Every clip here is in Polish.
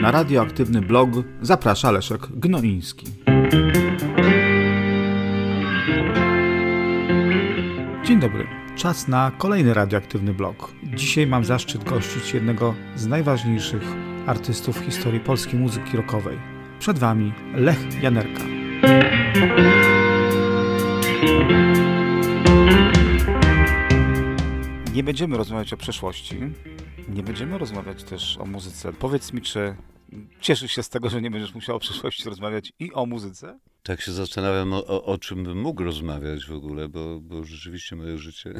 Na radioaktywny blog zaprasza Leszek Gnoiński. Dzień dobry. Czas na kolejny radioaktywny blog. Dzisiaj mam zaszczyt gościć jednego z najważniejszych artystów w historii polskiej muzyki rockowej. Przed Wami Lech Janerka. Nie będziemy rozmawiać o przeszłości, nie będziemy rozmawiać też o muzyce. Powiedz mi, czy cieszysz się z tego, że nie będziesz musiał o przyszłości rozmawiać i o muzyce? Tak się zastanawiam, o, o, czym bym mógł rozmawiać w ogóle, bo, bo rzeczywiście moje życie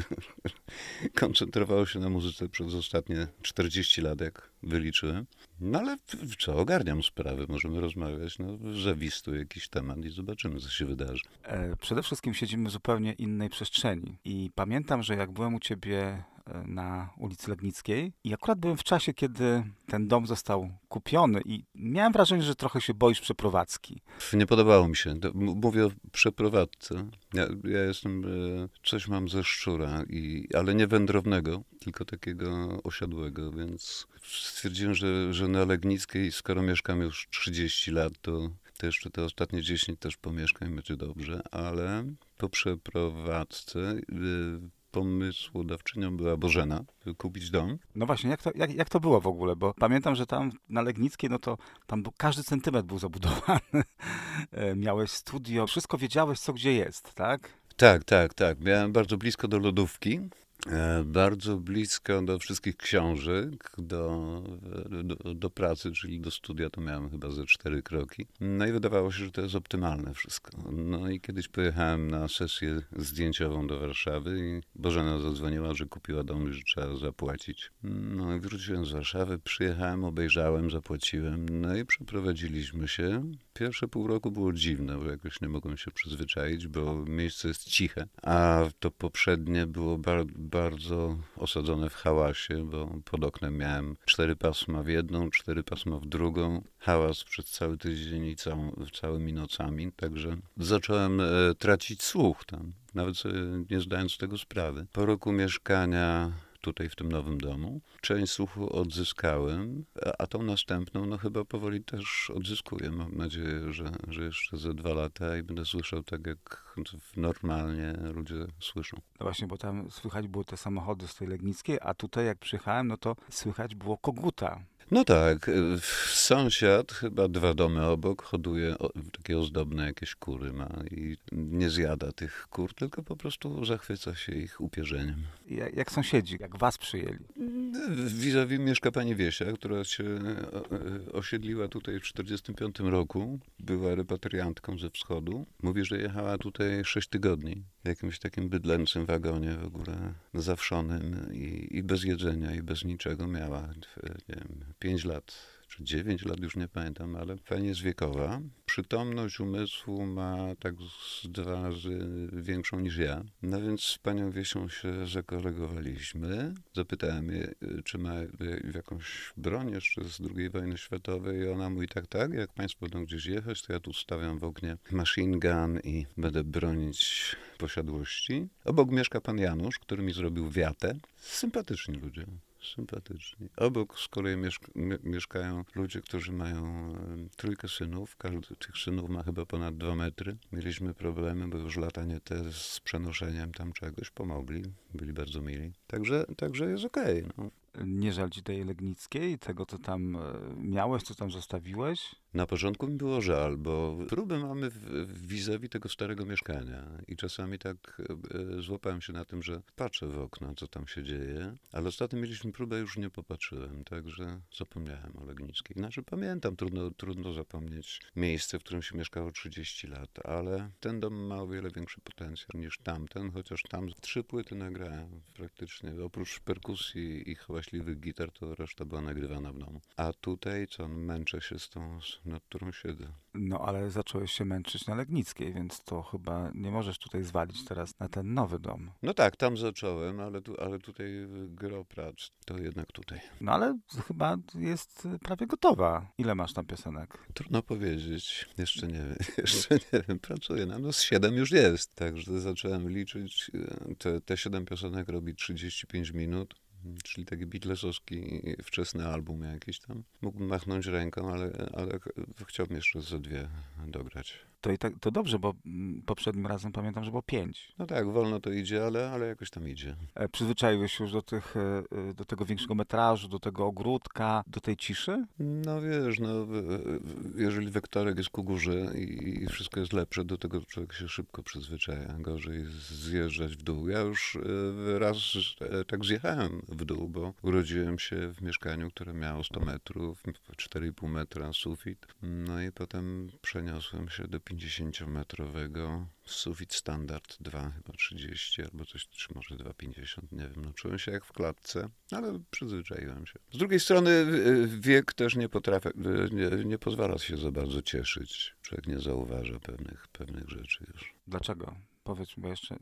koncentrowało się na muzyce przez ostatnie 40 lat, jak wyliczyłem. No ale co, ogarniam sprawy, możemy rozmawiać, no zawis tu jakiś temat i zobaczymy, co się wydarzy. E, przede wszystkim siedzimy w zupełnie innej przestrzeni i pamiętam, że jak byłem u ciebie na ulicy Legnickiej. I akurat byłem w czasie, kiedy ten dom został kupiony i miałem wrażenie, że trochę się boisz przeprowadzki. Nie podobało mi się. Mówię o przeprowadzce. Ja, ja jestem, e, coś mam ze szczura, i, ale nie wędrownego, tylko takiego osiadłego, więc stwierdziłem, że, że na Legnickiej, skoro mieszkam już 30 lat, to to jeszcze te ostatnie 10 też pomieszkań będzie dobrze, ale po przeprowadzce y, pomysłodawczynią była Bożena, kupić dom. No właśnie, jak to, jak, jak to było w ogóle? Bo pamiętam, że tam na Legnickiej, no to tam był, każdy centymetr był zabudowany. E, miałeś studio, wszystko wiedziałeś, co gdzie jest, tak? Tak, tak, tak. Miałem bardzo blisko do lodówki E, bardzo blisko do wszystkich książek, do, do, do, pracy, czyli do studia, to miałem chyba ze cztery kroki. No i wydawało się, że to jest optymalne wszystko. No i kiedyś pojechałem na sesję zdjęciową do Warszawy i Bożena zadzwoniła, że kupiła dom i że trzeba zapłacić. No i wróciłem z Warszawy, przyjechałem, obejrzałem, zapłaciłem, no i przeprowadziliśmy się. Pierwsze pół roku było dziwne, bo jakoś nie mogłem się przyzwyczaić, bo miejsce jest ciche, a to poprzednie było bar bardzo osadzone w hałasie, bo pod oknem miałem cztery pasma w jedną, cztery pasma w drugą, hałas przez cały tydzień i całą, całymi nocami, także zacząłem e, tracić słuch tam, nawet nie zdając tego sprawy. Po roku mieszkania tutaj w tym nowym domu. Część słuchu odzyskałem, a, tą następną no chyba powoli też odzyskuję. Mam nadzieję, że, że jeszcze ze dwa lata i będę słyszał tak, jak normalnie ludzie słyszą. No właśnie, bo tam słychać było te samochody z tej Legnickiej, a tutaj jak przyjechałem, no to słychać było koguta no tak, y, sąsiad, chyba dwa domy obok, hoduje takie ozdobne jakieś kury ma i nie zjada tych kur, tylko po prostu zachwyca się ich upierzeniem. Jak, jak sąsiedzi, jak was przyjęli? Vis-a-vis mieszka pani Wiesia, która się e, e, osiedliła tutaj w 1945 roku. Była repatriantką ze wschodu. Mówi, że jechała tutaj 6 tygodni w jakimś takim bydlęczym wagonie w ogóle, zawszonym i, i bez jedzenia, i bez niczego miała, nie wiem, 5 lat czy 9 lat, już nie pamiętam, ale fajnie jest wiekowa przytomność umysłu ma tak z dwa razy większą niż ja. No więc z panią Wiesią się zakolegowaliśmy. Zapytałem jej, czy ma jakąś broń jeszcze z II wojny światowej i ona mówi tak, tak, jak państwo będą gdzieś jechać, to ja tu stawiam w ognie. machine gun i będę bronić posiadłości. Obok mieszka pan Janusz, który mi zrobił wiatę. Sympatyczni ludzie sympatyczni. Obok z kolei mieszka mieszkają ludzie, którzy mają trójkę synów. Każdy z tych synów ma chyba ponad dwa metry. Mieliśmy problemy, bo już lata nie te z przenoszeniem tam czegoś. Pomogli, byli bardzo mili. Także, także jest okej. Okay, no nie żal ci tej Legnickiej, tego co tam e, miałeś, co tam zostawiłeś? Na początku mi było żal, bo próby mamy vis-a-vis tego starego mieszkania i czasami tak e, złapałem się na tym, że patrzę w okno, co tam się dzieje, ale ostatnio mieliśmy próbę, już nie popatrzyłem, także zapomniałem o Legnickiej. Znaczy pamiętam, trudno, trudno zapomnieć miejsce, w którym się mieszkało 30 lat, ale ten dom ma o wiele większy potencjał niż tamten, chociaż tam trzy płyty nagrałem praktycznie, oprócz perkusji i chyba straszliwych gitar, to reszta była nagrywana w domu. A tutaj co, męczę się z tą, nad którą siedzę. No ale zacząłeś się męczyć na Legnickiej, więc to chyba nie możesz tutaj zwalić teraz na ten nowy dom. No tak, tam zacząłem, ale, tu, ale tutaj gro prac, to jednak tutaj. No ale chyba jest prawie gotowa. Ile masz tam piosenek? Trudno powiedzieć, jeszcze nie wiem, jeszcze nie wiem, pracuję na no, no z siedem już jest, także zacząłem liczyć, e, te, te siedem piosenek robi 35 minut, Czyli takie Beatlesowski wczesny album jakiś tam. Mógłbym machnąć ręką, ale, ale chciałbym jeszcze ze dwie dograć to, i tak, to dobrze, bo mm, poprzednim razem pamiętam, że było pięć. No tak, wolno to idzie, ale, ale jakoś tam idzie. E, przyzwyczaiłeś się już do, tych, e, e, do tego większego metrażu, do tego ogródka, do tej ciszy? No wiesz, no, jeżeli wektorek jest ku górze i, i wszystko jest lepsze, do tego człowiek się szybko przyzwyczaja. Gorzej zjeżdżać w dół. Ja już raz tak zjechałem w dół, bo urodziłem się w mieszkaniu, które miało 100 metrów, 4,5 metra sufit. No i potem przeniosłem się do 50-metrowego, sufit standard 2, chyba 30, albo coś, czy może 2,50, nie wiem. No, czułem się jak w klatce, ale przyzwyczaiłem się. Z drugiej strony e, wiek też nie potrafi, e, nie, nie pozwala się za bardzo cieszyć. Człowiek nie zauważa pewnych, pewnych rzeczy już. Dlaczego? Powiedz mi, bo jeszcze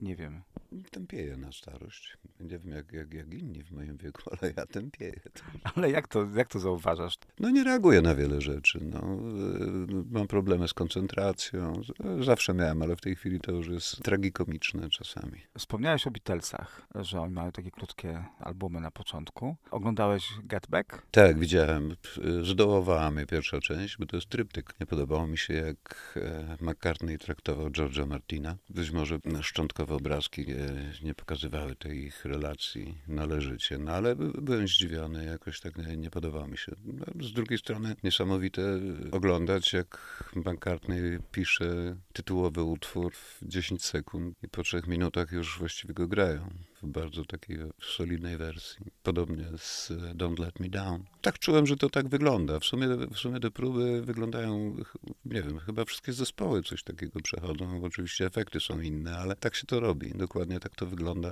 nie wiemy. Tępieję na starość. Nie wiem jak, jak, jak inni w moim wieku, ale ja tępieję. Ale jak to, jak to zauważasz? No nie reaguję na wiele rzeczy. No. Y, mam problemy z koncentracją. Zawsze miałem, ale w tej chwili to już jest tragikomiczne czasami. Wspomniałeś o Beatlesach, że oni mają takie krótkie albumy na początku. Oglądałeś Get Back? Tak, widziałem. Y, zdołowała mnie pierwsza część, bo to jest tryptyk. Nie podobało mi się, jak e, McCartney traktował George'a Martina. Być może szczątkowe obrazki nie, nie pokazywały tej ich relacji należycie, no ale byłem zdziwiony, jakoś tak nie, nie podobało mi się. No, z drugiej strony niesamowite e, oglądać, jak bankartny pisze tytułowy utwór w 10 sekund i po trzech minutach już właściwie go grają w bardzo takiej solidnej wersji. Podobnie z Don't Let Me Down. Tak czułem, że to tak wygląda. W sumie, w sumie te próby wyglądają, nie wiem, chyba wszystkie zespoły coś takiego przechodzą. Oczywiście efekty są inne, ale tak się to robi. Dokładnie tak to wygląda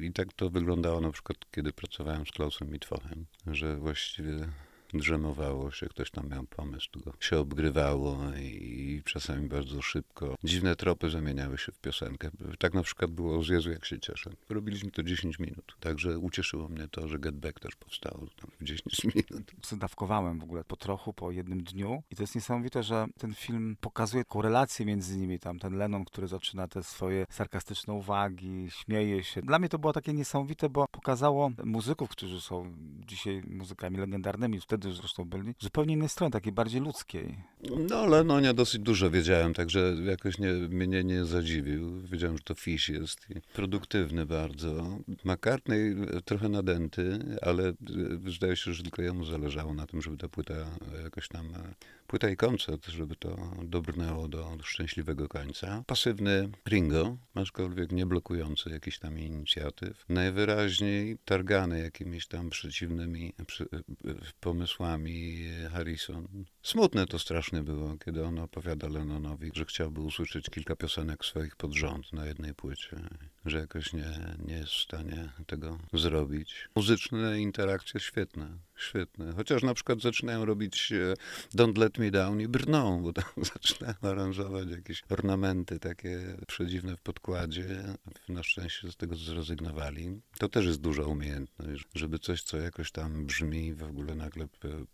e, i tak to wyglądało na przykład, kiedy pracowałem z Klausem Mitwochem, że właściwie drzemowało się, ktoś tam miał pomysł, go się obgrywało i czasami bardzo szybko. Dziwne tropy zamieniały się w piosenkę. Tak na przykład było z Jezu, jak się cieszę. Robiliśmy to 10 minut, także ucieszyło mnie to, że Get Back też powstało tam w 10 minut. Dawkowałem w ogóle po trochu, po jednym dniu i to jest niesamowite, że ten film pokazuje korelację między nimi. Tam ten Lennon, który zaczyna te swoje sarkastyczne uwagi, śmieje się. Dla mnie to było takie niesamowite, bo pokazało muzyków, którzy są dzisiaj muzykami legendarnymi. Wtedy wtedy zresztą byli, zupełnie innej strony, takiej bardziej ludzkiej. No ale no nie dosyć dużo wiedziałem, także jakoś nie, mnie nie zadziwił. Wiedziałem, że to fisz jest i produktywny bardzo. McCartney e, trochę nadęty, ale zdaje e, się, że tylko jemu zależało na tym, żeby ta płyta e, jakoś tam płyta i koncert, żeby to dobrnęło do szczęśliwego końca. Pasywny Ringo, aczkolwiek nie blokujący jakichś tam inicjatyw. Najwyraźniej targany jakimiś tam przeciwnymi pomysłami Harrison Smutne to straszne było, kiedy on opowiada Lennonowi, że chciałby usłyszeć kilka piosenek swoich pod rząd na jednej płycie, że jakoś nie, nie jest w stanie tego zrobić. Muzyczne interakcje świetne, świetne. Chociaż na przykład zaczynają robić e, Don't Let Me Down i brną, bo tam zaczynają aranżować jakieś ornamenty takie przedziwne w podkładzie. Na szczęście z tego zrezygnowali. To też jest duża umiejętność, żeby coś, co jakoś tam brzmi, w ogóle nagle e,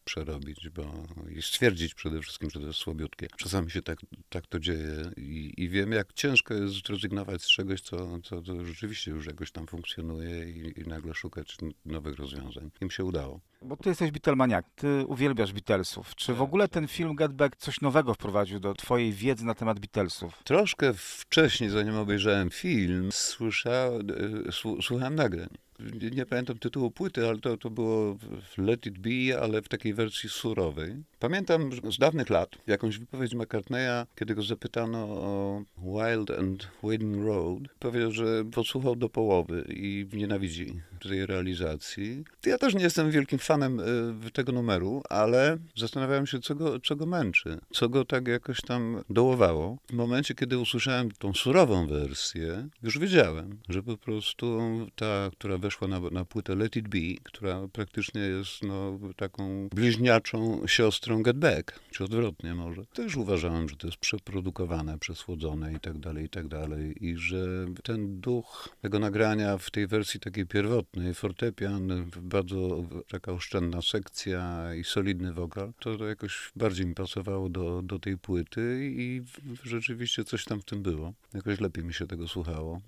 przerobić, bo jest stwierdzić przede wszystkim, że to jest słabiutkie. Czasami się tak, tak to dzieje i, i wiem, jak ciężko jest zrezygnować z czegoś, co, co, co rzeczywiście już jakoś tam funkcjonuje i, i nagle szukać nowych rozwiązań. Im się udało. Bo ty jesteś Beatlemaniak, ty uwielbiasz Beatlesów. Czy w tak, ogóle tak, ten tak. film Get Back coś nowego wprowadził do twojej wiedzy na temat Beatlesów? Troszkę wcześniej, zanim obejrzałem film, słyszałem, e, słuchałem nagrań nie, nie pamiętam tytułu płyty, ale to, to było Let It Be, ale w takiej wersji surowej. Pamiętam z dawnych lat jakąś wypowiedź McCartneya, kiedy go zapytano o Wild and Waiting Road. Powiedział, że posłuchał do połowy i nienawidzi tej realizacji. Ja też nie jestem wielkim fanem y, tego numeru, ale zastanawiałem się, co go, co go męczy, co go tak jakoś tam dołowało. W momencie, kiedy usłyszałem tą surową wersję, już wiedziałem, że po prostu ta, która weszła na, na płytę Let It Be, która praktycznie jest no, taką bliźniaczą siostrą Get Back, czy odwrotnie może, też uważałem, że to jest przeprodukowane, przesłodzone i tak dalej, i tak dalej, i że ten duch tego nagrania w tej wersji takiej pierwotnej, no fortepian, bardzo taka oszczędna sekcja i solidny wokal. To, jakoś bardziej mi pasowało do, do tej płyty i rzeczywiście coś tam w tym było. Jakoś lepiej mi się tego słuchało.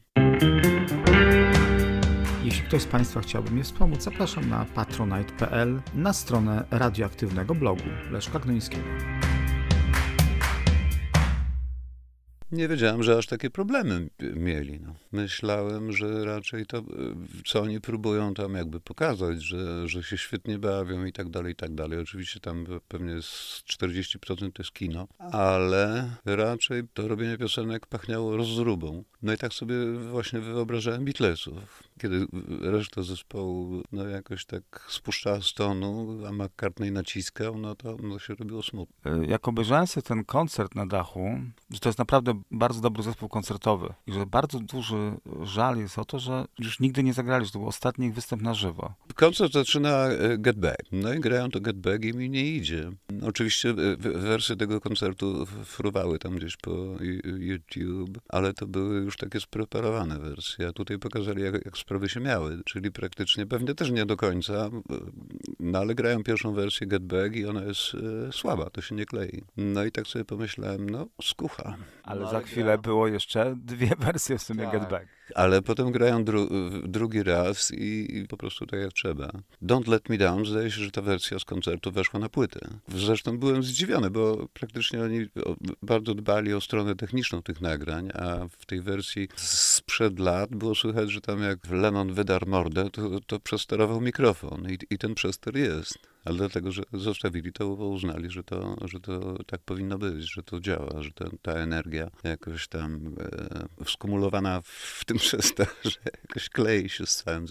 Jeśli ktoś z Państwa chciałby mnie wspomóc, zapraszam na patronite.pl na stronę radioaktywnego blogu Leszka Gnońskiego. Nie wiedziałem, że aż takie problemy mieli. No. Myślałem, że raczej to, e, co oni próbują tam jakby pokazać, że, że się świetnie bawią i tak dalej, i tak dalej. Oczywiście tam pewnie z 40% to jest kino, ale raczej to robienie piosenek pachniało rozróbą. No i tak sobie właśnie wyobrażałem Beatlesów kiedy reszta zespołu no, jakoś tak spuszczała z tonu, a McCartney naciskał, no to, no, się robiło smutno. E, jak obejrzałem sobie ten koncert na dachu, że to jest naprawdę bardzo dobry zespół koncertowy i że bardzo duży żal jest o to, że już nigdy nie zagrali, że to był ostatni ich występ na żywo. Koncert zaczyna e, Get Back, no i grają to Get Back i mi nie idzie. Oczywiście e, wersje tego koncertu fruwały tam gdzieś po y, y, YouTube, ale to były już takie spreparowane wersje, a tutaj pokazali jak, jak sprawy się miały, czyli praktycznie, pewnie też nie do końca, no ale grają pierwszą wersję Get Back i ona jest e, słaba, to się nie klei. No i tak sobie pomyślałem, no skucha. Ale, no, ale za chwilę gra. było jeszcze dwie wersje w sumie tak. Get Back ale potem grają dru drugi raz i, i, po prostu tak jak trzeba. Don't Let Me Down, zdaje się, że ta wersja z koncertu weszła na płytę. Zresztą byłem zdziwiony, bo praktycznie oni bardzo dbali o stronę techniczną tych nagrań, a w tej wersji sprzed lat było słychać, że tam jak Lennon wydarł mordę, to, to przesterował mikrofon i, i ten przester jest ale dlatego, że zostawili to, bo uznali, że to, że to tak powinno być, że to działa, że to, ta energia jakoś tam e, skumulowana w tym przestał, jakoś klei się z całym,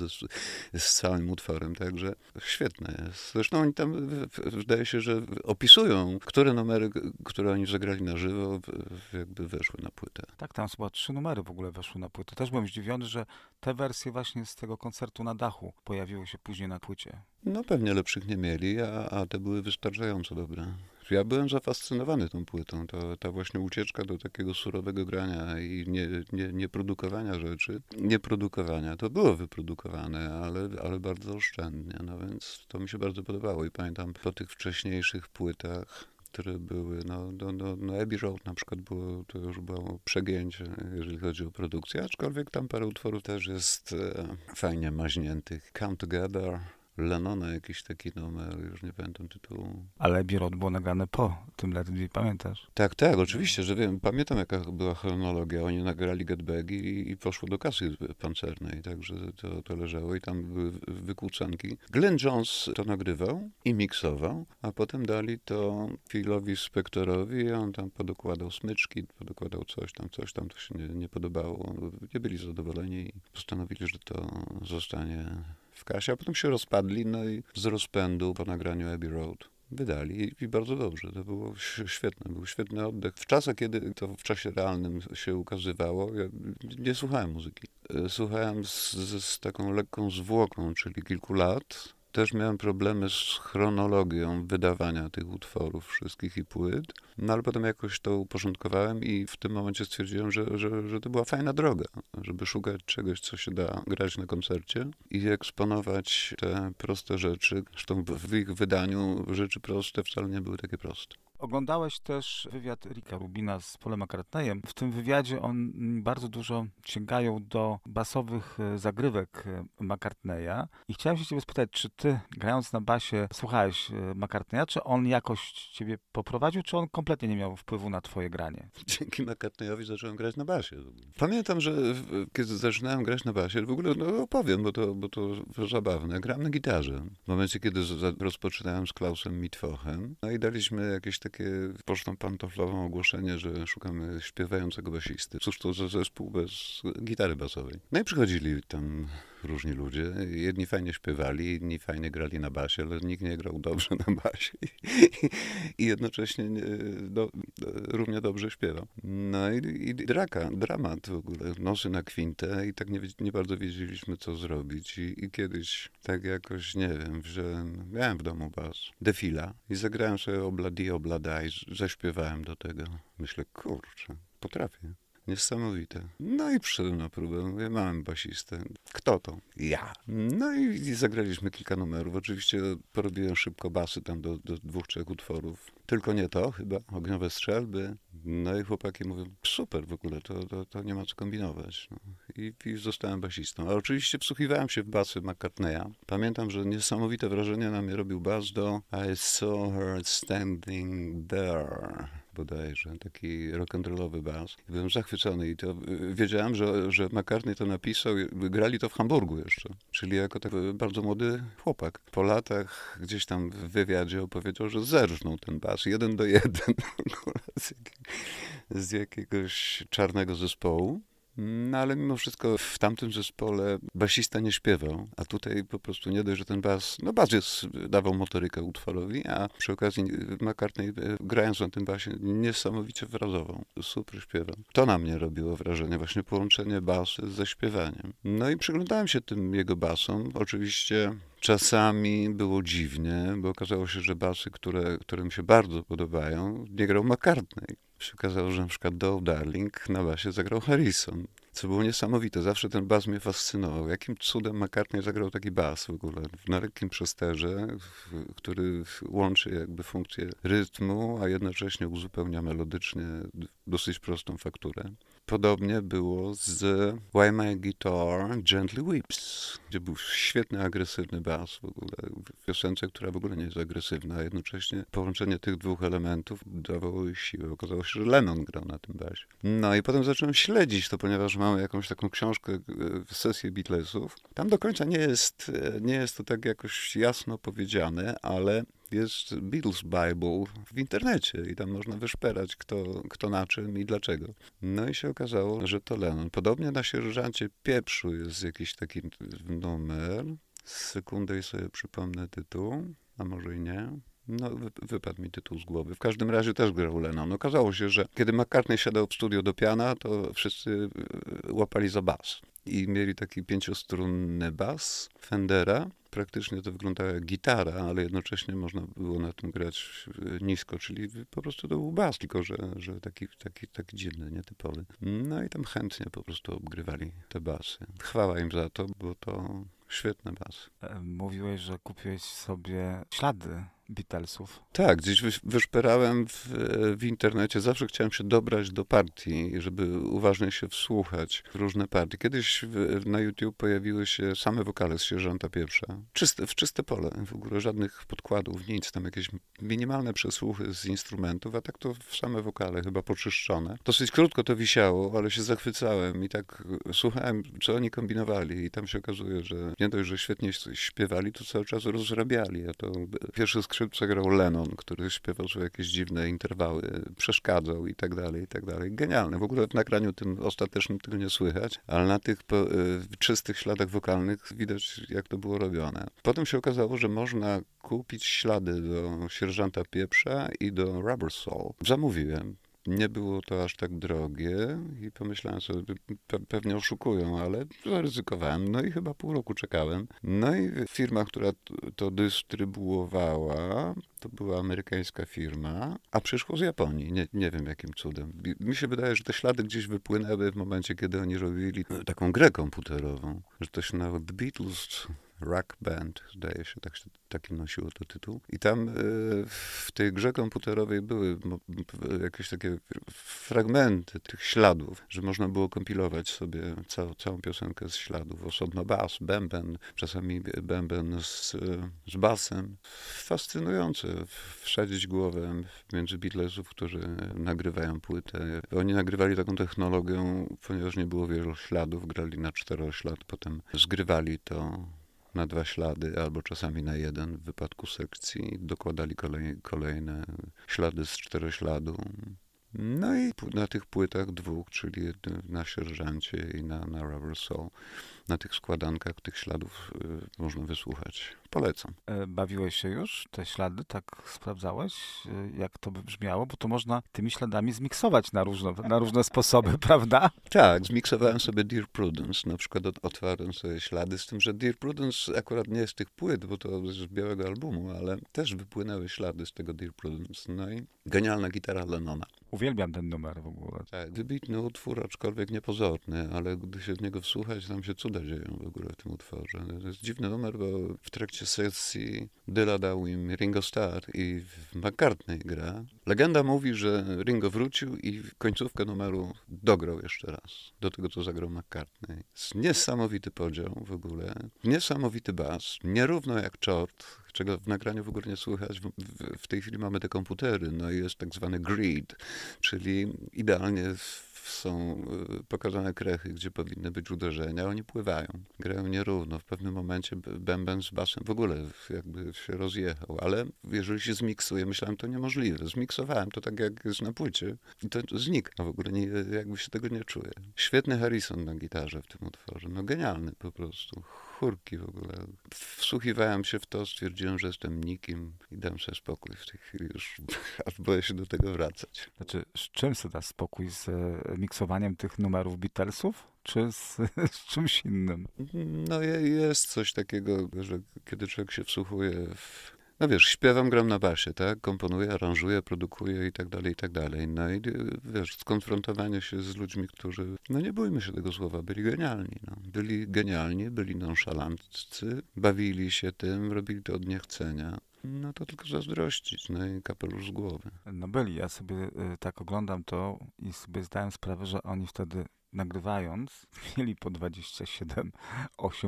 z całym utworem, także świetne jest. Zresztą oni tam, wydaje się, że opisują, które numery, które oni zagrali na żywo, jakby weszły na płytę. Tak, tam chyba trzy numery w ogóle weszły na płytę. Też byłem zdziwiony, że te wersje właśnie z tego koncertu na dachu pojawiły się później na płycie. No pewnie lepszych nie mieli CD, a, a te były wystarczająco dobre. Ja byłem zafascynowany tą płytą. Ta, ta właśnie ucieczka do takiego surowego grania i nie, nie, nie produkowania rzeczy. Nie produkowania. To było wyprodukowane, ale, ale bardzo oszczędnie. No więc to mi się bardzo podobało. I pamiętam po tych wcześniejszych płytach, które były, no, no, no, no Abbey Road na przykład było, to już było przegięcie, jeżeli chodzi o produkcję, aczkolwiek tam parę utworów też jest e, fajnie maźniętych. Come Together, Lenona jakiś taki numer, już nie pamiętam tytułu. Ale Bierot było nagrane po tym Ledwie, pamiętasz? Tak, tak, oczywiście, że wiem, pamiętam jaka była chronologia. Oni nagrali Get Back i, i poszło do kasy pancernej, także to, to leżało i tam były wykłócanki. Glenn Jones to nagrywał i miksował, a potem dali to Philowi Spectorowi on tam podokładał smyczki, podokładał coś tam, coś tam, to się nie, nie podobało. Nie byli zadowoleni i postanowili, że to zostanie w kasie, a potem się rozpadli, no i z rozpędu po nagraniu Abbey Road wydali i, i, bardzo dobrze. To było świetne, był świetny oddech. W czasach, kiedy to w czasie realnym się ukazywało, ja nie słuchałem muzyki. E, słuchałem z, z, z taką lekką zwłoką, czyli kilku lat, też miałem problemy z chronologią wydawania tych utworów wszystkich i płyt, no ale potem jakoś to uporządkowałem i w tym momencie stwierdziłem, że, że, że to była fajna droga, żeby szukać czegoś, co się da grać na koncercie i eksponować te proste rzeczy. Zresztą w ich wydaniu rzeczy proste wcale nie były takie proste. Oglądałeś też wywiad Rika Rubina z Polem McCartneyem. W tym wywiadzie on bardzo dużo sięgają do basowych e, zagrywek e, McCartneya i chciałem się ciebie spytać, czy ty grając na basie słuchałeś e, McCartneya, czy on jakoś ciebie poprowadził, czy on kompletnie nie miał wpływu na twoje granie? Dzięki McCartneyowi zacząłem grać na basie. Pamiętam, że kiedy zaczynałem grać na basie, w ogóle no, opowiem, bo to, bo to zabawne, gram na gitarze. W momencie, kiedy rozpoczynałem z Klausem Mitwochem, no i daliśmy jakieś takie pocztą pantoflową ogłoszenie, że szukamy śpiewającego basisty. Cóż to za zespół bez gitary basowej. No i przychodzili tam różni ludzie. Jedni fajnie śpiewali, inni fajnie grali na basie, ale nikt nie grał dobrze na basie. I jednocześnie e, do, e, równie dobrze śpiewał. No i, i draka, dramat w ogóle. Nosy na kwintę i tak nie, nie bardzo wiedzieliśmy, co zrobić. I, I, kiedyś tak jakoś, nie wiem, że miałem w domu bas, defila i zagrałem sobie obladi oblada i zaśpiewałem do tego. Myślę, kurczę, potrafię. Niesamowite. No i przyszedłem na próbę, mówię, mam basistę. Kto to? Ja. No i, i zagraliśmy kilka numerów. Oczywiście porobiłem szybko basy tam do, do dwóch, trzech utworów. Tylko nie to chyba, ogniowe strzelby. No i chłopaki mówią, super w ogóle, to, to, to nie ma co kombinować. No. I, I zostałem basistą. A oczywiście wsłuchiwałem się w basy McCartneya. Pamiętam, że niesamowite wrażenie na mnie robił bas do I saw her standing there bodajże, taki rock'n'rollowy bas. Byłem zachwycony i to y, wiedziałem, że, że McCartney to napisał, grali to w Hamburgu jeszcze, czyli jako tak bardzo młody chłopak. Po latach gdzieś tam w wywiadzie opowiedział, że zerżnął ten bas, jeden do jeden no, z jakiegoś czarnego zespołu. No ale mimo wszystko w tamtym zespole basista nie śpiewał, a tutaj po prostu nie dość, że ten bas, no bas jest, dawał motorykę utworowi, a przy okazji y, McCartney y, grając na tym basie niesamowicie wyrazową, super śpiewał. To na mnie robiło wrażenie, właśnie połączenie basu ze śpiewaniem. No i przyglądałem się tym jego basom, oczywiście Czasami było dziwnie, bo okazało się, że basy, które, które mi się bardzo podobają, nie grał McCartney się okazało, że na przykład do Darling na basie zagrał Harrison, co było niesamowite. Zawsze ten bas mnie fascynował. Jakim cudem McCartney zagrał taki bas w ogóle? Na lekkim przesterze, który łączy jakby funkcję rytmu, a jednocześnie uzupełnia melodycznie dosyć prostą fakturę. Podobnie było z Why My Guitar Gently Weeps, gdzie był świetny, agresywny bas w ogóle, piosence, która w ogóle nie jest agresywna, a jednocześnie połączenie tych dwóch elementów dawało jej siłę. Okazało się, że Lennon grał na tym basie. No i potem zacząłem śledzić to, ponieważ mamy jakąś taką książkę, e, w sesji Beatlesów. Tam do końca nie jest, e, nie jest to tak jakoś jasno powiedziane, ale jest Beatles Bible w internecie i tam można wyszperać, kto, kto na czym i dlaczego. No i się okazało, że to Lennon. Podobnie na sierżancie Pieprzu jest jakiś taki numer. Sekundę i sobie przypomnę tytuł, a może i nie. No, wypadł mi tytuł z głowy. W każdym razie też grał Lennon. Okazało się, że kiedy McCartney siadał w studio do piana, to wszyscy e, łapali za bas. I mieli taki pięciostrunny bas Fendera, praktycznie to wyglądała jak gitara, ale jednocześnie można było na tym grać e, nisko, czyli po prostu to był bas, tylko że, że taki, taki, taki dziwny, nietypowy. No i tam chętnie po prostu obgrywali te basy. Chwała im za to, bo to świetny bas. E, mówiłeś, że kupiłeś sobie ślady Beatlesów. Tak, gdzieś wyszperałem w, w, internecie. Zawsze chciałem się dobrać do partii, żeby uważnie się wsłuchać w różne partie. Kiedyś w, na YouTube pojawiły się same wokale z Sierżanta Pieprza. Czyste, w czyste pole, w ogóle żadnych podkładów, nic. Tam jakieś minimalne przesłuchy z instrumentów, a tak to w same wokale, chyba poczyszczone. Dosyć krótko to wisiało, ale się zachwycałem i tak słuchałem, co oni kombinowali i tam się okazuje, że nie dość, że świetnie śpiewali, to cały czas rozrabiali, a to pierwszy skrzydł skrzypce grał Lennon, który śpiewał, sobie jakieś dziwne interwały przeszkadzał i tak dalej, i tak dalej. Genialne. W ogóle w nagraniu tym ostatecznym tego nie słychać, ale na tych po, y, czystych śladach wokalnych widać, jak to było robione. Potem się okazało, że można kupić ślady do sierżanta Pieprza i do Rubber Soul. Zamówiłem nie było to aż tak drogie i pomyślałem sobie, pe pewnie oszukują, ale zaryzykowałem. No i chyba pół roku czekałem. No i firma, która to dystrybuowała, to była amerykańska firma, a przyszło z Japonii. Nie, nie wiem jakim cudem. Mi się wydaje, że te ślady gdzieś wypłynęły w momencie, kiedy oni robili e, taką grę komputerową. Że to się nawet Beatles Rock Band, zdaje się, tak, taki nosiło to tytuł. I tam y, w tej grze komputerowej były jakieś takie fragmenty tych śladów, że można było kompilować sobie całą, całą piosenkę z śladów. Osobno bas, bęben, czasami bęben z, z basem. Fascynujące. Wsadzić głowę między Beatlesów, którzy nagrywają płytę. Oni nagrywali taką technologią, ponieważ nie było wielu śladów, grali na czteroślad, potem zgrywali to na dwa ślady, albo czasami na jeden. W wypadku sekcji dokładali kolej, kolejne ślady z czterośladu. No i na tych płytach dwóch, czyli na Sierżancie i na, na Rubber Soul, na tych składankach tych śladów y, można wysłuchać. Polecam. E, bawiłeś się już te ślady? Tak sprawdzałeś, e, jak to by brzmiało? Bo to można tymi śladami zmiksować na różne, na różne sposoby, prawda? Tak, zmiksowałem sobie Dear Prudence, na przykład otwarłem sobie ślady, z tym, że Dear Prudence akurat nie jest tych płyt, bo to z białego albumu, ale też wypłynęły ślady z tego Dear Prudence. No i genialna gitara Lennona. Uwielbiam ten numer w ogóle. Tak, wybitny utwór, aczkolwiek niepozorny, ale gdy się w niego wsłuchać, tam się cuda dzieją w ogóle w tym utworze. No, to jest dziwny numer, bo w trakcie sesji Dyla dał im Ringo Starr i McCartney gra. Legenda mówi, że Ringo wrócił i końcówkę numeru dograł jeszcze raz do tego, co zagrał McCartney. Jest niesamowity podział w ogóle, niesamowity bas, nierówno jak czort, czego w nagraniu w ogóle nie słychać. W, w, w tej chwili mamy te komputery, no i jest tak zwany grid, czyli idealnie są y, pokazane krechy, gdzie powinny być uderzenia, oni pływają, grają nierówno. W pewnym momencie bęben z basem w ogóle jakby się rozjechał, ale jeżeli się zmiksuje, myślałem, to niemożliwe. Zmiksowałem to tak, jak jest na płycie i to znika. W ogóle nie, jakby się tego nie czuję. Świetny Harrison na gitarze w tym utworze, no genialny po prostu chórki w ogóle. Wsłuchiwałem się w to, stwierdziłem, że jestem nikim i dam sobie spokój w tej chwili już, aż boję się do tego wracać. Znaczy, z czym sobie da spokój? Z e, miksowaniem tych numerów Beatlesów? czy z, z, czymś innym? No jest coś takiego, że kiedy człowiek się wsłuchuje w no wiesz, śpiewam, gram na basie, tak? Komponuję, aranżuję, produkuję i tak dalej, i tak dalej. No i wiesz, skonfrontowanie się z ludźmi, którzy, no nie bójmy się tego słowa, byli genialni. No. Byli genialni, byli nonszalantcy, bawili się tym, robili to od niechcenia. No to tylko zazdrościć, no i kapelusz z głowy. No byli, ja sobie y, tak oglądam to i sobie zdałem sprawę, że oni wtedy nagrywając, mieli po 27-8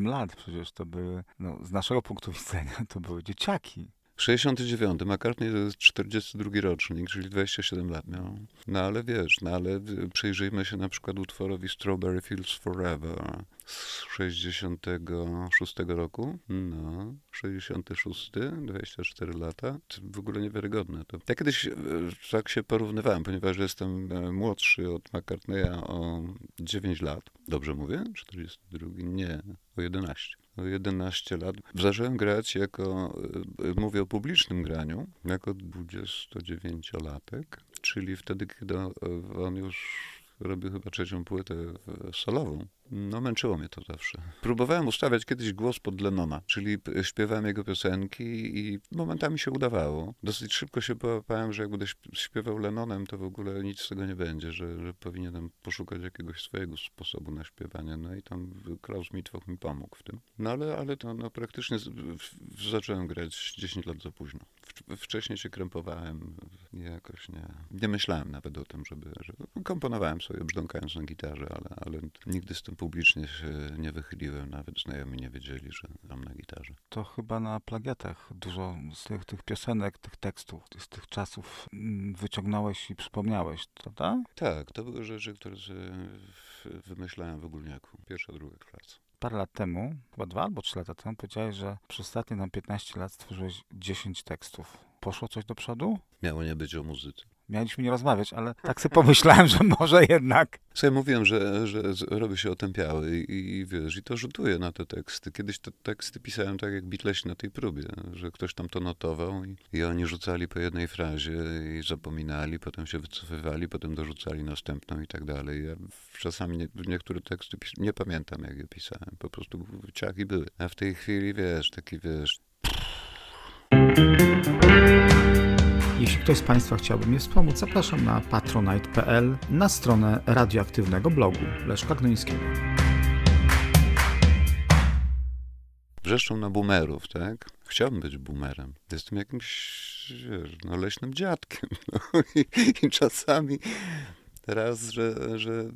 lat. Przecież to były, no, z naszego punktu widzenia, to były dzieciaki. 69. McCartney to jest 42 rocznik, czyli 27 lat miał. No ale wiesz, no ale przyjrzyjmy się na przykład utworowi Strawberry Fields Forever z 66 roku. No, 66, 24 lata. To w ogóle niewiarygodne to. Ja kiedyś e, tak się porównywałem, ponieważ jestem e, młodszy od McCartneya o 9 lat. Dobrze mówię? 42? Nie, o 11. 11 no, lat. Zacząłem grać jako, e, e, mówię o publicznym graniu, jako 29-latek, czyli wtedy, kiedy e, on już robił chyba trzecią płytę solową. No, męczyło mnie to zawsze. Próbowałem ustawiać kiedyś głos pod Lennona, czyli śpiewałem jego piosenki i momentami się udawało. Dosyć szybko się połapałem, że jak będę śpiewał Lennonem, to w ogóle nic z tego nie będzie, że, że powinienem poszukać jakiegoś swojego sposobu na śpiewanie. No i tam Klaus Mitwoch mi pomógł w tym. No ale, ale to no, praktycznie w, zacząłem grać 10 lat za późno. wcześniej się krępowałem, jakoś nie, nie myślałem nawet o tym, żeby, żeby... No, komponowałem sobie brzdąkając na gitarze, ale, ale nigdy z tym publicznie się nie wychyliłem, nawet znajomi nie wiedzieli, że mam na gitarze. To chyba na plagiatach dużo z tych, tych piosenek, tych tekstów, z tych czasów mm, wyciągnąłeś i przypomniałeś, prawda? Tak, to były rzeczy, które wymyślałem w ogólniaku. Pierwsza, druga klasa parę lat temu, chyba dwa albo trzy lata temu, powiedziałeś, że przez ostatnie tam 15 lat stworzyłeś 10 tekstów. Poszło coś do przodu? Miało nie być o muzyce. Mieliśmy nie rozmawiać, ale tak sobie pomyślałem, że może jednak. ja mówiłem, że, że robi się otępiały i, i wiesz, i to rzutuje na te teksty. Kiedyś te teksty pisałem tak jak Beatlesi na tej próbie, że ktoś tam to notował i, i oni rzucali po jednej frazie i zapominali, potem się wycofywali, potem dorzucali następną i tak dalej. Ja czasami nie, niektóre teksty pis- nie pamiętam, jak je pisałem, po prostu i były. A w tej chwili, wiesz, taki, wiesz... Pff. Jeśli ktoś z Państwa chciałby mnie wspomóc, zapraszam na patronite.pl na stronę radioaktywnego blogu Leszka Gnońskiego. Wrzeszczą na boomerów, tak? Chciałbym być boomerem. Jestem jakimś wiesz, no, leśnym dziadkiem. No. I, I czasami Raz, że, że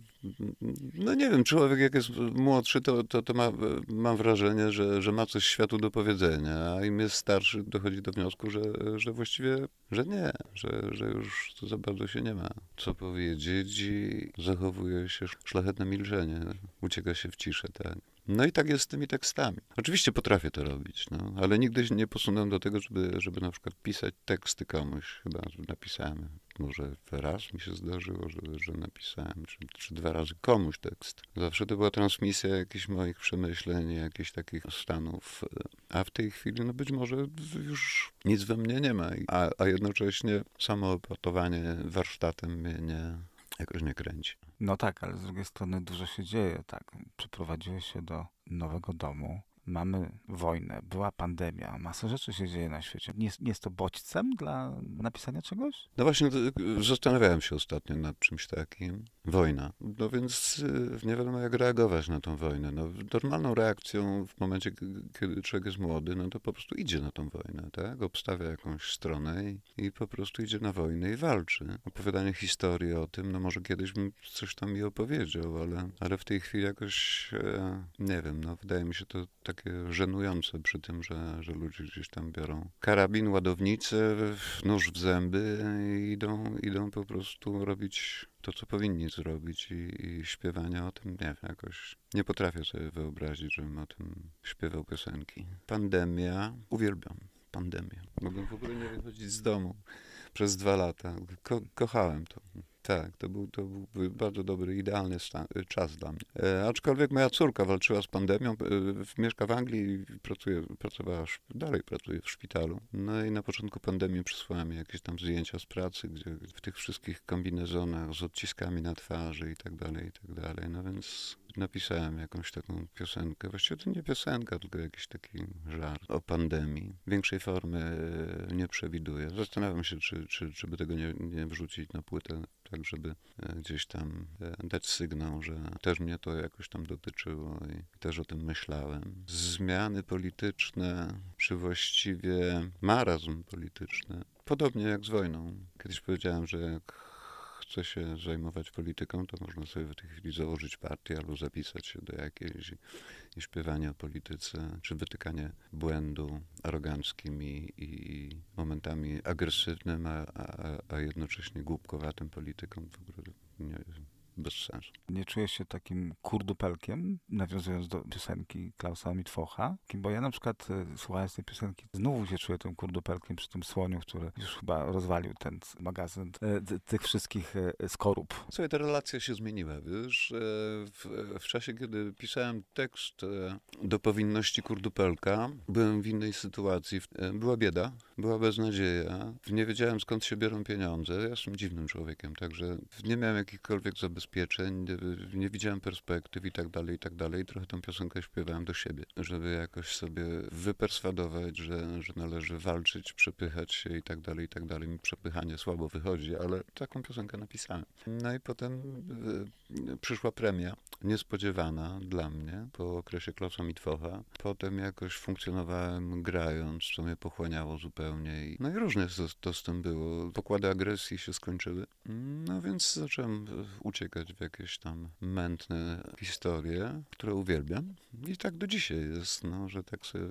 no nie wiem, człowiek jak jest młodszy, to, to, to ma, mam wrażenie, że, że ma coś światu do powiedzenia, a im jest starszy, dochodzi do wniosku, że, że właściwie, że nie, że, że już to za bardzo się nie ma co powiedzieć i zachowuje się szlachetne milczenie, ucieka się w ciszę, tak. No i tak jest z tymi tekstami. Oczywiście potrafię to robić, no, ale nigdy się nie posunąłem do tego, żeby, żeby na przykład pisać teksty komuś, chyba napisałem może raz mi się zdarzyło, że, że napisałem, czy, czy dwa razy komuś tekst. Zawsze to była transmisja jakichś moich przemyśleń, jakichś takich stanów. A w tej chwili, no być może już nic we mnie nie ma, a, a jednocześnie samo opatowanie warsztatem mnie nie, jakoś nie kręci. No tak, ale z drugiej strony dużo się dzieje, tak. Przeprowadziłeś się do nowego domu, mamy wojnę, była pandemia, masa rzeczy się dzieje na świecie. Nie, nie jest to bodźcem dla napisania czegoś? No właśnie, y, zastanawiałem się ostatnio nad czymś takim wojna. No więc y, nie wiadomo, jak reagować na tą wojnę. No, normalną reakcją w momencie, kiedy człowiek jest młody, no to po prostu idzie na tą wojnę, tak? Obstawia jakąś stronę i, i po prostu idzie na wojnę i walczy. Opowiadanie historii o tym, no może kiedyś bym coś tam mi opowiedział, ale, ale w tej chwili jakoś, e, nie wiem, no wydaje mi się to takie żenujące przy tym, że, że ludzie gdzieś tam biorą karabin, ładownicę, nóż w zęby i idą, idą po prostu robić to, co powinni zrobić i, i śpiewania o tym, nie wiem, jakoś nie potrafię sobie wyobrazić, żebym o tym śpiewał piosenki. Pandemia, uwielbiam pandemię. Mogłem w ogóle nie wychodzić z domu przez dwa lata. Ko kochałem to. Tak, to był, to był bardzo dobry, idealny stan, e, czas dla mnie. E, aczkolwiek moja córka walczyła z pandemią, e, mieszka w Anglii i pracuje, pracowała, dalej pracuje w szpitalu. No i na początku pandemii przysłała mi jakieś tam zdjęcia z pracy, gdzie w tych wszystkich kombinezonach z odciskami na twarzy i tak dalej, i tak dalej. No więc napisałem jakąś taką piosenkę, właściwie to nie piosenka, tylko jakiś taki żart o pandemii. Większej formy e, nie przewiduję. Zastanawiam się, czy, czy, czy by tego nie, nie wrzucić na płytę, tak żeby e, gdzieś tam e, dać sygnał, że też mnie to jakoś tam dotyczyło i też o tym myślałem. Zmiany polityczne, czy właściwie marazm polityczny, podobnie jak z wojną. Kiedyś powiedziałem, że jak chce się zajmować polityką, to można sobie w tej chwili założyć partię albo zapisać się do jakiejś i śpiewanie o polityce, czy wytykanie błędu aroganckimi i, momentami agresywnym, a, a, a jednocześnie głupkowatym politykom w ogóle nie, bez sensu. Nie czuję się takim kurdupelkiem, nawiązując do piosenki Klausa Mitwocha, bo ja na przykład e, słuchając tej piosenki znowu się czuję tym kurdupelkiem przy tym słoniu, który już chyba rozwalił ten magazyn e, tych wszystkich e, skorup. Słuchaj, te relacje się zmieniły, wiesz? W, w czasie, kiedy pisałem tekst do powinności kurdupelka, byłem w innej sytuacji. Była bieda, była beznadzieja, nie wiedziałem skąd się biorą pieniądze. Ja jestem dziwnym człowiekiem, także nie miałem jakichkolwiek zabezpieczeń zabezpieczeń, y, y, nie widziałem perspektyw i tak dalej, i tak dalej. Trochę tą piosenkę śpiewałem do siebie, żeby jakoś sobie wyperswadować, że, że należy walczyć, przepychać się i tak dalej, i tak dalej. Mi przepychanie słabo wychodzi, ale taką piosenkę napisałem. No i potem y, przyszła premia, niespodziewana dla mnie, po okresie Klausa Mitwocha. Potem jakoś funkcjonowałem grając, co mnie pochłaniało zupełnie. No i różnie to, to z tym było. Pokłady agresji się skończyły. No więc zacząłem uciekać biegać w jakieś tam mętne historie, które uwielbiam. I tak do dzisiaj jest, no, że tak sobie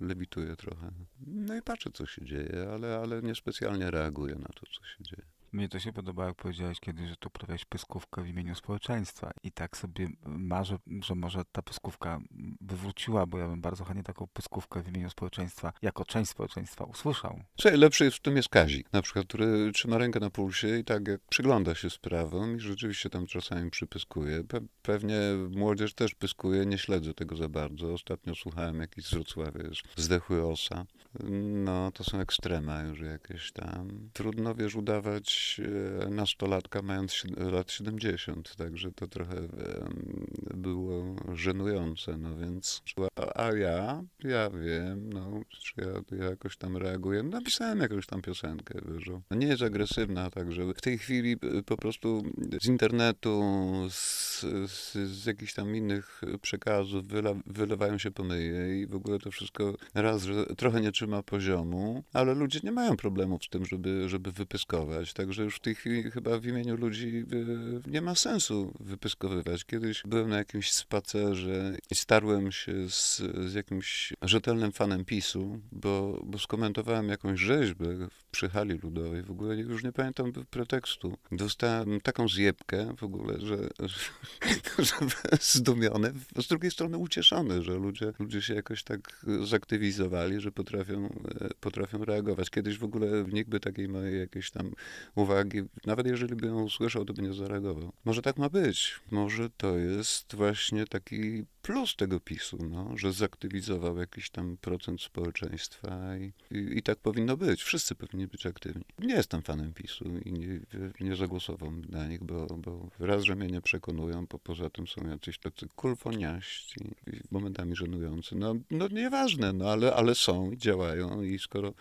lewituję trochę. No i patrzę, co się dzieje, ale, ale niespecjalnie reaguję na to, co się dzieje. Mnie to się podoba, jak powiedziałeś kiedyś, że tu uprawiałeś pyskówkę w imieniu społeczeństwa i tak sobie marzę, że może ta pyskówka wywróciła, bo ja bym bardzo chętnie taką pyskówkę w imieniu społeczeństwa, jako część społeczeństwa usłyszał. Słuchaj, lepszy jest w tym jest Kazik, na przykład, który trzyma rękę na pulsie i tak przygląda się sprawom i rzeczywiście tam czasami przypyskuje. Pe pewnie młodzież też pyskuje, nie śledzę tego za bardzo. Ostatnio słuchałem jakiś z Wrocławia, jest zdechły osa no to są ekstrema już jakieś tam. Trudno, wiesz, udawać e, nastolatka mając lat 70, także to trochę było żenujące, no więc a ja, ja wiem, no, czy ja jakoś tam reaguję. Napisałem jakąś tam piosenkę, wiesz, nie jest agresywna, także w tej chwili e, po prostu z internetu, z, z, z jakichś tam innych przekazów wyla, wylewają się pomyje i w ogóle to wszystko raz, że trochę nie trzyma poziomu, ale ludzie nie mają problemów z tym, żeby, żeby wypyskować. Także już w tej chwili chyba w imieniu ludzi y, nie ma sensu wypyskowywać. Kiedyś byłem na jakimś spacerze i starłem się z, z jakimś rzetelnym fanem PiSu, bo, bo skomentowałem jakąś rzeźbę przy hali ludowej. W ogóle już nie pamiętam pretekstu. Dostałem taką zjebkę w ogóle, że, że, że zdumiony, z drugiej strony ucieszony, że ludzie, ludzie się jakoś tak zaktywizowali, że potrafią potrafią, e, potrafią reagować. Kiedyś w ogóle by takiej mojej jakiejś tam uwagi, nawet jeżeli by ją usłyszał, to by nie zareagował. Może tak ma być. Może to jest właśnie taki plus tego PiSu, no, że zaktywizował jakiś tam procent społeczeństwa i, i, i, tak powinno być. Wszyscy powinni być aktywni. Nie jestem fanem PiSu i nie, nie zagłosowałem na nich, bo, bo raz, że mnie nie przekonują, bo poza tym są jacyś tacy kulfoniaści, momentami żenujący. No, no nieważne, no ale, ale są i działają i skoro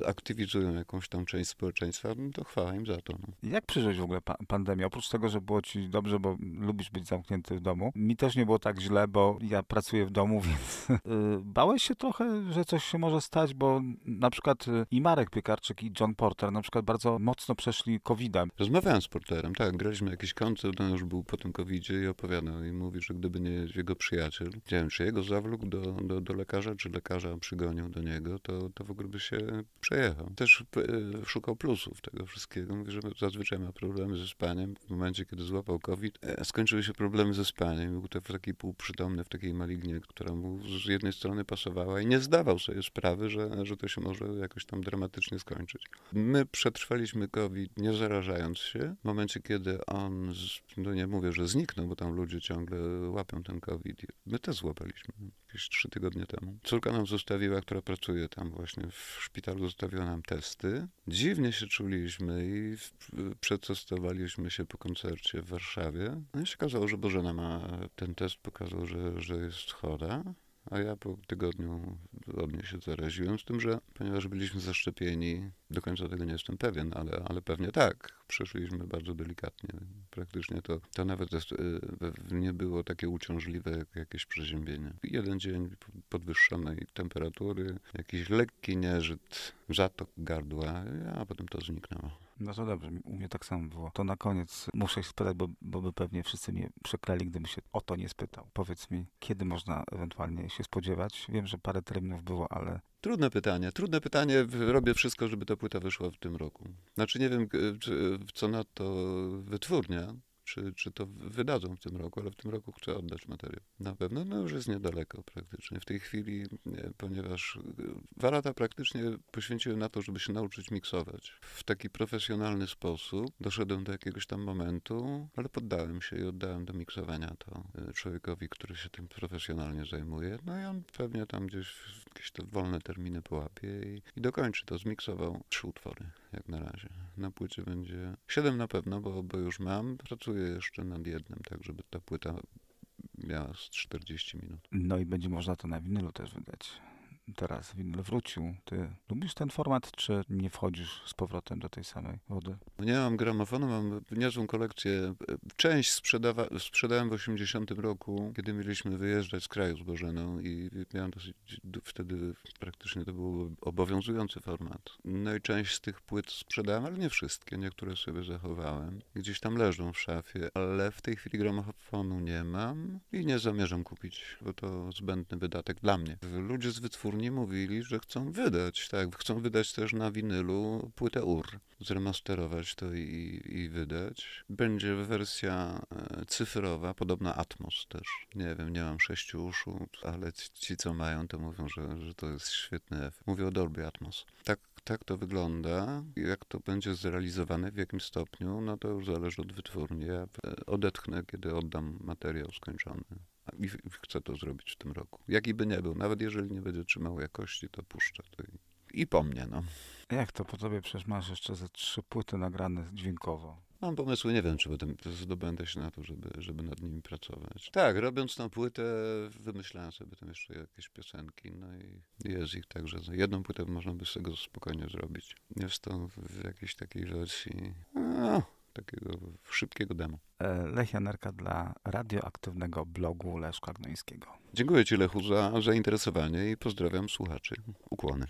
e, aktywizują jakąś tam część społeczeństwa, no to chwała im za to. No. Jak przeżyłeś w ogóle pa pandemię? Oprócz tego, że było ci dobrze, bo lubisz być zamknięty w domu, mi też nie było tak źle, bo ja pracuję w domu, więc y, bałeś się trochę, że coś się może stać, bo na przykład y, i Marek Piekarczyk i John Porter na przykład bardzo mocno przeszli covid -a. Rozmawiałem z Porterem, tak, graliśmy jakiś koncert, on już był po tym covid i opowiadał i mówi, że gdyby nie jego przyjaciel, nie wiem, czy jego zawlógł do, do, do lekarza, czy lekarza przygonił do niego, to, to w ogóle by się przejechał. Też y, szukał plusów tego wszystkiego. Mówi, że zazwyczaj ma problemy ze spaniem. W momencie, kiedy złapał COVID, e, skończyły się problemy ze spaniem. Był to w takiej półprzytomności w takiej malignie, która mu z jednej strony pasowała i nie zdawał sobie sprawy, że, że to się może jakoś tam dramatycznie skończyć. My przetrwaliśmy COVID nie zarażając się. W momencie, kiedy on, no nie mówię, że zniknął, bo tam ludzie ciągle łapią ten COVID, my też złapaliśmy jakieś trzy tygodnie temu. Córka nam zostawiła, która pracuje tam właśnie w szpitalu, zostawiła nam testy. Dziwnie się czuliśmy i przetestowaliśmy się po koncercie w Warszawie. No i się okazało, że Bożena ma ten test, pokazał, że, że jest chora. A ja po tygodniu niej się zaraziłem, z tym, że ponieważ byliśmy zaszczepieni, do końca tego nie jestem pewien, ale, ale pewnie tak. Przeszliśmy bardzo delikatnie. Praktycznie to, to nawet y, nie było takie uciążliwe jak jakieś przeziębienie. Jeden dzień podwyższonej temperatury, jakiś lekki nieżyt, zatok gardła, a potem to zniknęło. No to dobrze, u mnie tak samo było. To na koniec muszę się spytać, bo, bo by pewnie wszyscy mnie przekleli, gdybym się o to nie spytał. Powiedz mi, kiedy można ewentualnie się spodziewać? Wiem, że parę terminów było, ale Trudne pytanie, trudne pytanie. Robię wszystko, żeby ta płyta wyszła w tym roku. Znaczy nie wiem, co na to wytwórnia, czy, czy to wydadzą w tym roku, ale w tym roku chcę oddać materiał. Na pewno, no już jest niedaleko praktycznie. W tej chwili, ponieważ dwa y, lata praktycznie poświęciłem na to, żeby się nauczyć miksować. W taki profesjonalny sposób doszedłem do jakiegoś tam momentu, ale poddałem się i oddałem do miksowania to y, człowiekowi, który się tym profesjonalnie zajmuje. No i on pewnie tam gdzieś jakieś te wolne terminy połapie i, i dokończy to. Zmiksował trzy utwory, jak na razie. Na płycie będzie siedem na pewno, bo, bo już mam. Pracuję jeszcze nad jednym, tak żeby ta płyta miała z 40 minut. No i będzie można to na winylu też wydać teraz winyl wrócił. Ty lubisz ten format, czy nie wchodzisz z powrotem do tej samej wody? Nie mam gramofonu, mam niezłą kolekcję. Część sprzedawa- sprzedałem w 80 roku, kiedy mieliśmy wyjeżdżać z kraju z Bożeną i miałem dosyć, wtedy praktycznie to był obowiązujący format. No i część z tych płyt sprzedałem, ale nie wszystkie, niektóre sobie zachowałem. Gdzieś tam leżą w szafie, ale w tej chwili gramofonu nie mam i nie zamierzam kupić, bo to zbędny wydatek dla mnie. Ludzie z wytwórstwa dosłownie mówili, że chcą wydać, tak, chcą wydać też na winylu płytę UR, zremasterować to i, i wydać. Będzie wersja e, cyfrowa, podobna Atmos też. Nie wiem, nie mam sześciu uszu, ale ci, ci co mają, to mówią, że, że to jest świetny efekt. Mówię o Dolby Atmos. Tak tak to wygląda. Jak to będzie zrealizowane, w jakim stopniu, no to już zależy od wytwórni. Ja e, odetchnę, kiedy oddam materiał skończony. I chcę to zrobić w tym roku. Jaki by nie był, nawet jeżeli nie będzie trzymał jakości, to puszczę to i, i po mnie, no. Jak to po tobie? Przecież masz jeszcze ze trzy płyty nagrane dźwiękowo. Mam pomysły, nie wiem, czy potem zdobędę się na to, żeby, żeby nad nimi pracować. Tak, robiąc tą płytę, wymyślałem sobie tam jeszcze jakieś piosenki, no i jest ich także. Jedną płytę można by z tego spokojnie zrobić. Jest to w jakiejś takiej wersji. No, takiego szybkiego demo. E, Lech Janerka dla radioaktywnego blogu Leszka Gnońskiego. Dziękuję Ci Lechu za zainteresowanie i pozdrawiam słuchaczy. Ukłony.